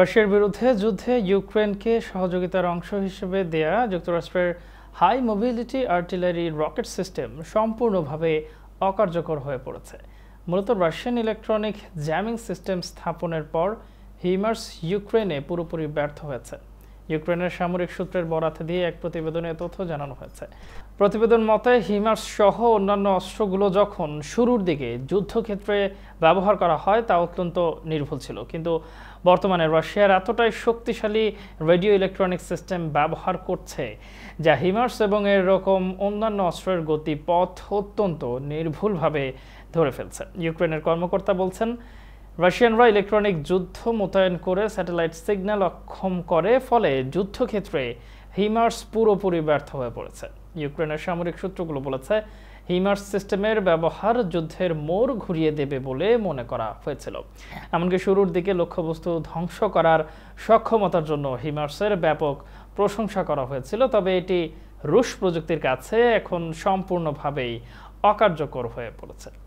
রাশিয়ার বিরুদ্ধে যুদ্ধে ইউক্রেনকে সহযোগিতার অংশ হিসেবে দেয়া যুক্তরাষ্ট্রের high mobility artillery rocket system সম্পূর্ণভাবে অকার্যকর হয়ে পড়েছে মূলত রাশিয়ান ইলেকট্রনিক জ্যামিং সিস্টেম স্থাপনের পর হিমার্স ইউক্রেনে পুরোপুরি ব্যর্থ হয়েছে ইউক্রেনের সামরিক সূত্রের বরাত দিয়ে এক প্রতিবেদনে তথ্য জানানো হয়েছে প্রতিবেদন মতে হিমার্স সহ অন্যান্য অস্ত্রগুলো যখন শুরুর দিকে যুদ্ধক্ষেত্রে ব্যবহার করা হয় তা অত্যন্ত নির্ভুল ছিল কিন্তু বর্তমানে রাশিয়ার এতটাই শক্তিশালী রেডিও ইলেকট্রনিক সিস্টেম ব্যবহার করছে যা হিমার্স এবং এরকম অন্যান্য অস্ত্রের গতিপথ অত্যন্ত নির্ভুলভাবে ধরে ফেলছে ইউক্রেনের কর্মকর্তা বলছেন রাশিয়ানরা ইলেকট্রনিক যুদ্ধ মোতায়েন করে স্যাটেলাইট সিগন্যাল অক্ষম করে ফলে যুদ্ধক্ষেত্রে হিমার্স পুরোপুরি ব্যর্থ হয়ে পড়েছে ইউক্রেনের সামরিক সূত্রগুলো বলেছে হিমার্স সিস্টেমের ব্যবহার যুদ্ধের মোড় ঘুরিয়ে দেবে বলে মনে করা হয়েছিল এমনকি শুরুর দিকে লক্ষ্যবস্তু ধ্বংস করার সক্ষমতার জন্য হিমার্সের ব্যাপক প্রশংসা করা হয়েছিল তবে এটি রুশ প্রযুক্তির কাছে এখন সম্পূর্ণভাবেই অকার্যকর হয়ে পড়েছে